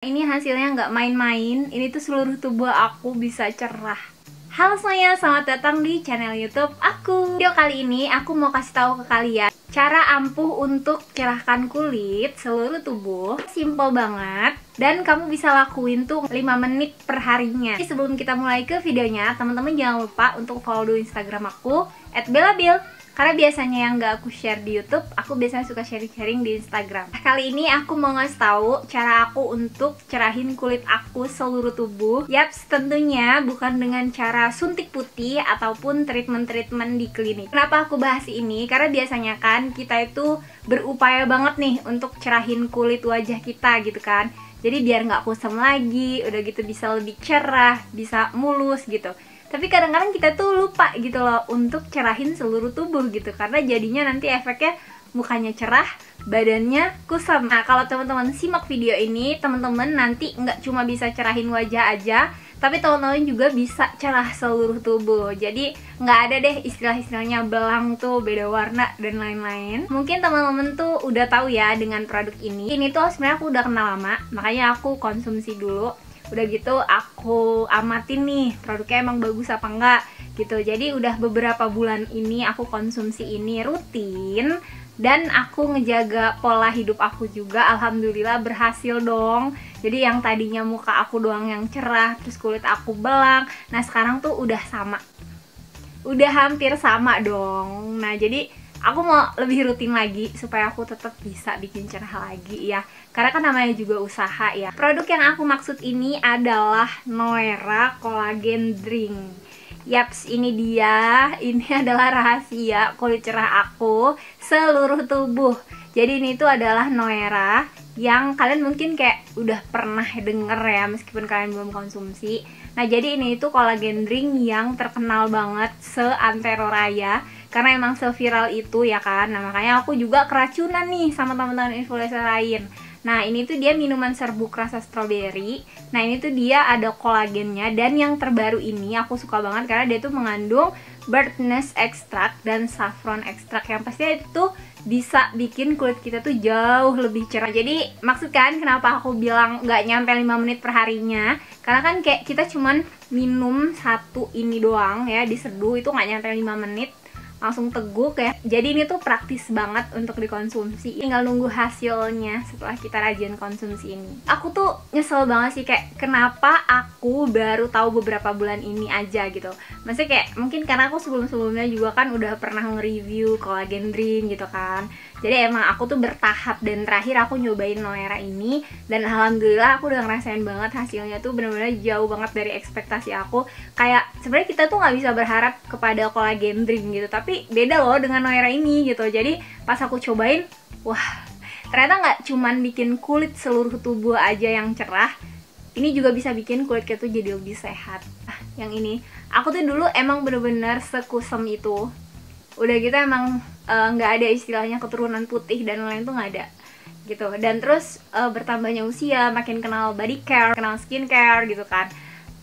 Ini hasilnya nggak main-main, ini tuh seluruh tubuh aku bisa cerah. Halo semuanya, selamat datang di channel YouTube aku. Video kali ini aku mau kasih tahu ke kalian cara ampuh untuk cerahkan kulit seluruh tubuh. Simple banget dan kamu bisa lakuin tuh 5 menit perharinya. Jadi sebelum kita mulai ke videonya, teman-teman jangan lupa untuk follow Instagram aku @belabil karena biasanya yang gak aku share di YouTube, aku biasanya suka sharing-sharing di Instagram. Nah, kali ini aku mau ngasih tahu cara aku untuk cerahin kulit aku seluruh tubuh. Yap, tentunya bukan dengan cara suntik putih ataupun treatment-treatment di klinik. Kenapa aku bahas ini? Karena biasanya kan kita itu berupaya banget nih untuk cerahin kulit wajah kita gitu kan. Jadi biar nggak kusam lagi, udah gitu bisa lebih cerah, bisa mulus gitu tapi kadang-kadang kita tuh lupa gitu loh untuk cerahin seluruh tubuh gitu karena jadinya nanti efeknya mukanya cerah badannya kusam nah kalau teman-teman simak video ini teman-teman nanti nggak cuma bisa cerahin wajah aja tapi teman-teman juga bisa cerah seluruh tubuh jadi nggak ada deh istilah-istilahnya belang tuh beda warna dan lain-lain mungkin teman-teman tuh udah tahu ya dengan produk ini ini tuh sebenarnya aku udah kenal lama makanya aku konsumsi dulu udah gitu aku amatin nih produknya emang bagus apa enggak gitu jadi udah beberapa bulan ini aku konsumsi ini rutin dan aku ngejaga pola hidup aku juga alhamdulillah berhasil dong jadi yang tadinya muka aku doang yang cerah terus kulit aku belang nah sekarang tuh udah sama udah hampir sama dong nah jadi aku mau lebih rutin lagi supaya aku tetap bisa bikin cerah lagi ya karena kan namanya juga usaha ya produk yang aku maksud ini adalah Noera Collagen Drink Yaps, ini dia. Ini adalah rahasia kulit cerah aku seluruh tubuh. Jadi ini tuh adalah Noera yang kalian mungkin kayak udah pernah denger ya meskipun kalian belum konsumsi. Nah, jadi ini itu kolagen drink yang terkenal banget seantero raya karena emang seviral itu ya kan nah makanya aku juga keracunan nih sama teman-teman influencer lain Nah ini tuh dia minuman serbuk rasa strawberry Nah ini tuh dia ada kolagennya Dan yang terbaru ini aku suka banget Karena dia tuh mengandung bird nest extract dan saffron extract Yang pasti itu bisa bikin kulit kita tuh jauh lebih cerah Jadi maksud kan kenapa aku bilang nggak nyampe 5 menit perharinya Karena kan kayak kita cuman minum satu ini doang ya Diseduh itu nggak nyampe 5 menit langsung teguk ya jadi ini tuh praktis banget untuk dikonsumsi tinggal nunggu hasilnya setelah kita rajin konsumsi ini aku tuh nyesel banget sih kayak kenapa aku baru tahu beberapa bulan ini aja gitu maksudnya kayak mungkin karena aku sebelum-sebelumnya juga kan udah pernah nge-review kolagen drink gitu kan jadi emang aku tuh bertahap dan terakhir aku nyobain noera ini dan alhamdulillah aku udah ngerasain banget hasilnya tuh bener-bener jauh banget dari ekspektasi aku kayak sebenarnya kita tuh nggak bisa berharap kepada kolagen drink gitu tapi beda loh dengan noera ini gitu jadi pas aku cobain wah ternyata nggak cuman bikin kulit seluruh tubuh aja yang cerah ini juga bisa bikin kulit kita tuh jadi lebih sehat ah, yang ini aku tuh dulu emang bener-bener sekusem itu udah gitu emang Eh, nggak uh, ada istilahnya keturunan putih dan lain-lain tuh nggak ada gitu dan terus uh, bertambahnya usia makin kenal body care kenal skincare gitu kan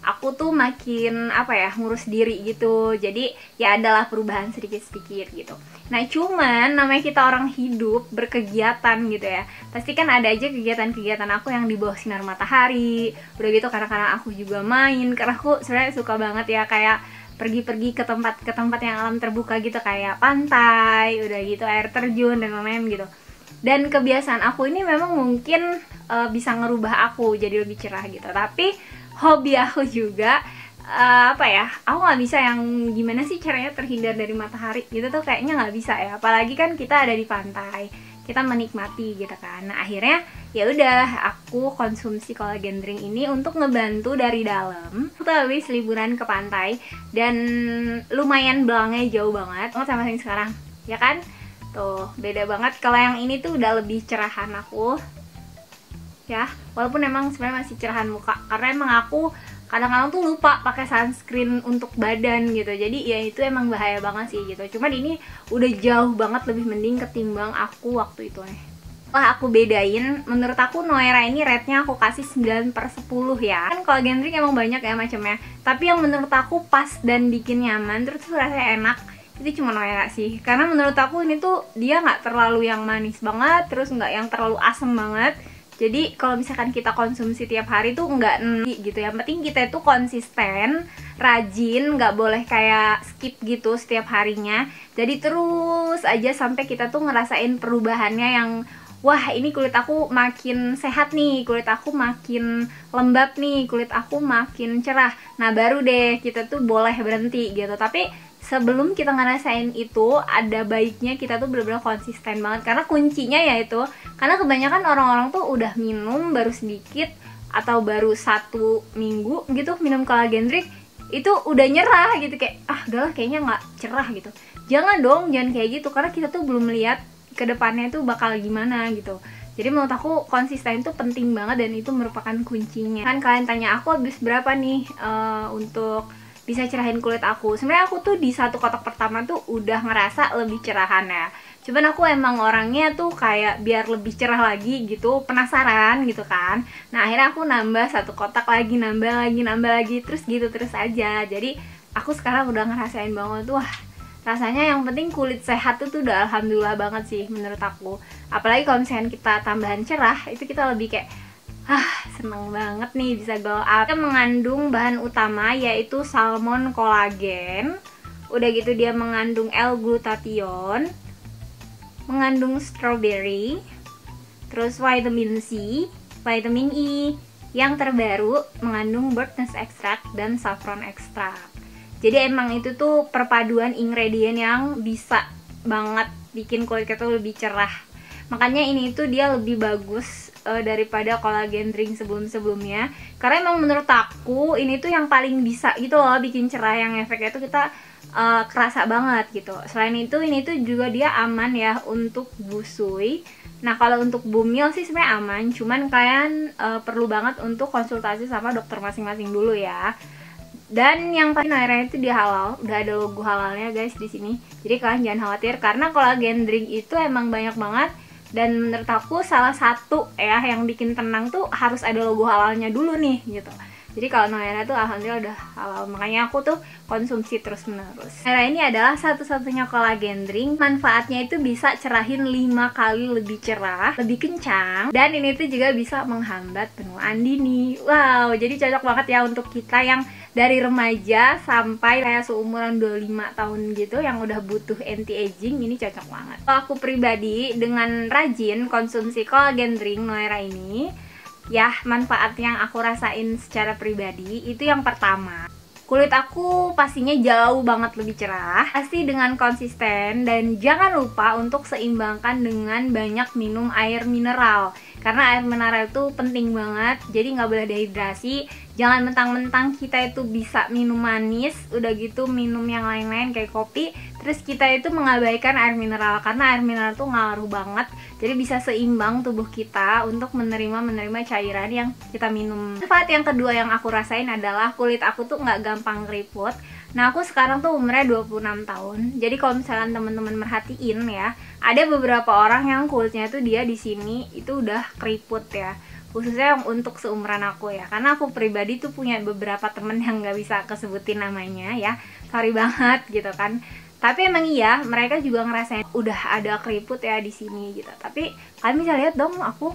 aku tuh makin apa ya ngurus diri gitu jadi ya adalah perubahan sedikit-sedikit gitu nah cuman namanya kita orang hidup berkegiatan gitu ya pasti kan ada aja kegiatan-kegiatan aku yang di bawah sinar matahari udah gitu karena karena aku juga main karena aku sebenarnya suka banget ya kayak pergi-pergi ke tempat ke tempat yang alam terbuka gitu kayak pantai udah gitu air terjun dan lain-lain gitu dan kebiasaan aku ini memang mungkin uh, bisa ngerubah aku jadi lebih cerah gitu tapi hobi aku juga uh, apa ya aku nggak bisa yang gimana sih caranya terhindar dari matahari gitu tuh kayaknya nggak bisa ya apalagi kan kita ada di pantai kita menikmati gitu kan nah akhirnya ya udah aku konsumsi kolagen drink ini untuk ngebantu dari dalam aku habis liburan ke pantai dan lumayan belangnya jauh banget Oh, sama yang sekarang ya kan tuh beda banget kalau yang ini tuh udah lebih cerahan aku ya walaupun emang sebenarnya masih cerahan muka karena emang aku kadang-kadang tuh lupa pakai sunscreen untuk badan gitu jadi ya itu emang bahaya banget sih gitu cuman ini udah jauh banget lebih mending ketimbang aku waktu itu nih Wah aku bedain, menurut aku Noera ini rednya aku kasih 9 per 10 ya Kan kalau gendrik emang banyak ya macamnya Tapi yang menurut aku pas dan bikin nyaman, terus rasanya enak itu cuma Noera sih karena menurut aku ini tuh dia nggak terlalu yang manis banget terus nggak yang terlalu asem banget jadi kalau misalkan kita konsumsi tiap hari tuh nggak gitu ya. Yang penting kita itu konsisten, rajin, nggak boleh kayak skip gitu setiap harinya. Jadi terus aja sampai kita tuh ngerasain perubahannya yang wah ini kulit aku makin sehat nih, kulit aku makin lembab nih, kulit aku makin cerah. Nah baru deh kita tuh boleh berhenti gitu. Tapi sebelum kita ngerasain itu ada baiknya kita tuh benar-benar konsisten banget karena kuncinya ya itu karena kebanyakan orang-orang tuh udah minum baru sedikit atau baru satu minggu gitu minum kolagen drink itu udah nyerah gitu kayak ah galah kayaknya nggak cerah gitu jangan dong jangan kayak gitu karena kita tuh belum lihat kedepannya tuh bakal gimana gitu jadi menurut aku konsisten itu penting banget dan itu merupakan kuncinya kan kalian tanya aku habis berapa nih uh, untuk bisa cerahin kulit aku sebenarnya aku tuh di satu kotak pertama tuh udah ngerasa lebih cerahannya. cuman aku emang orangnya tuh kayak biar lebih cerah lagi gitu penasaran gitu kan nah akhirnya aku nambah satu kotak lagi nambah lagi nambah lagi terus gitu terus aja jadi aku sekarang udah ngerasain banget tuh wah rasanya yang penting kulit sehat tuh tuh udah alhamdulillah banget sih menurut aku apalagi kalau misalnya kita tambahan cerah itu kita lebih kayak Ah, seneng banget nih bisa go up. Dia mengandung bahan utama yaitu salmon kolagen. Udah gitu dia mengandung L-glutathione, mengandung strawberry, terus vitamin C, vitamin E, yang terbaru mengandung birdness extract dan saffron extract. Jadi emang itu tuh perpaduan ingredient yang bisa banget bikin kulit kita lebih cerah makanya ini itu dia lebih bagus uh, daripada kolagen drink sebelum-sebelumnya karena emang menurut aku ini tuh yang paling bisa gitu loh bikin cerah yang efeknya tuh kita uh, kerasa banget gitu. Selain itu ini tuh juga dia aman ya untuk busui. Nah kalau untuk bumil sih sebenarnya aman, cuman kalian uh, perlu banget untuk konsultasi sama dokter masing-masing dulu ya. Dan yang paling akhirnya itu dia halal, udah ada logo halalnya guys di sini. Jadi kalian jangan khawatir karena kolagen drink itu emang banyak banget dan menurut aku salah satu ya yang bikin tenang tuh harus ada logo halalnya dulu nih gitu jadi kalau Noera tuh alhamdulillah udah halal makanya aku tuh konsumsi terus menerus Noera ini adalah satu-satunya kolagen drink manfaatnya itu bisa cerahin lima kali lebih cerah lebih kencang dan ini tuh juga bisa menghambat penuaan dini wow jadi cocok banget ya untuk kita yang dari remaja sampai kayak seumuran 25 tahun gitu yang udah butuh anti aging ini cocok banget. Kalau aku pribadi dengan rajin konsumsi collagen drink Noera ini, ya manfaat yang aku rasain secara pribadi itu yang pertama. Kulit aku pastinya jauh banget lebih cerah, pasti dengan konsisten dan jangan lupa untuk seimbangkan dengan banyak minum air mineral karena air mineral itu penting banget jadi nggak boleh dehidrasi jangan mentang-mentang kita itu bisa minum manis udah gitu minum yang lain-lain kayak kopi terus kita itu mengabaikan air mineral karena air mineral tuh ngaruh banget jadi bisa seimbang tubuh kita untuk menerima menerima cairan yang kita minum manfaat yang kedua yang aku rasain adalah kulit aku tuh nggak gampang keriput Nah aku sekarang tuh umurnya 26 tahun Jadi kalau misalnya temen-temen merhatiin ya Ada beberapa orang yang kulitnya tuh dia di sini itu udah keriput ya Khususnya yang untuk seumuran aku ya Karena aku pribadi tuh punya beberapa temen yang gak bisa kesebutin namanya ya Sorry banget gitu kan tapi emang iya mereka juga ngerasain udah ada keriput ya di sini gitu tapi kalian bisa lihat dong aku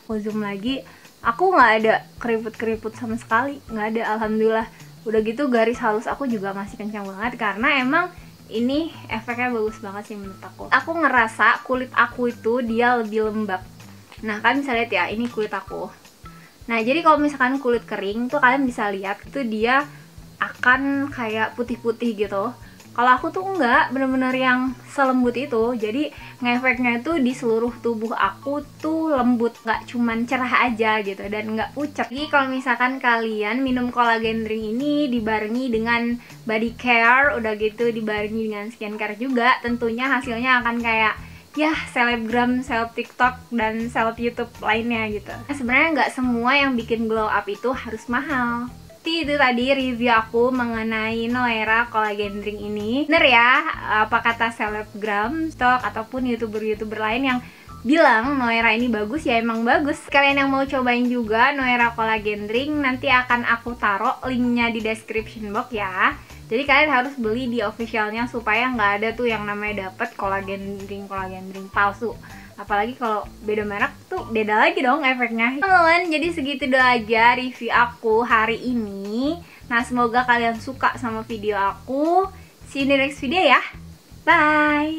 aku zoom lagi aku nggak ada keriput keriput sama sekali nggak ada alhamdulillah udah gitu garis halus aku juga masih kencang banget karena emang ini efeknya bagus banget sih menurut aku aku ngerasa kulit aku itu dia lebih lembab nah kalian bisa lihat ya ini kulit aku nah jadi kalau misalkan kulit kering tuh kalian bisa lihat tuh dia akan kayak putih-putih gitu kalau aku tuh enggak bener-bener yang selembut itu. Jadi ngefeknya itu di seluruh tubuh aku tuh lembut, nggak cuman cerah aja gitu dan nggak pucat. Jadi kalau misalkan kalian minum kolagen drink ini dibarengi dengan body care, udah gitu dibarengi dengan skincare juga, tentunya hasilnya akan kayak ya selebgram, seleb TikTok dan seleb YouTube lainnya gitu. Nah, sebenarnya nggak semua yang bikin glow up itu harus mahal seperti itu tadi review aku mengenai Noera Collagen Drink ini Bener ya, apa kata selebgram, stok, ataupun youtuber-youtuber lain yang bilang Noera ini bagus ya emang bagus kalian yang mau cobain juga Noera Collagen Drink nanti akan aku taruh linknya di description box ya jadi kalian harus beli di officialnya supaya nggak ada tuh yang namanya dapet kolagen drink kolagen drink palsu apalagi kalau beda merek tuh beda lagi dong efeknya teman teman jadi segitu dulu aja review aku hari ini nah semoga kalian suka sama video aku see you in the next video ya bye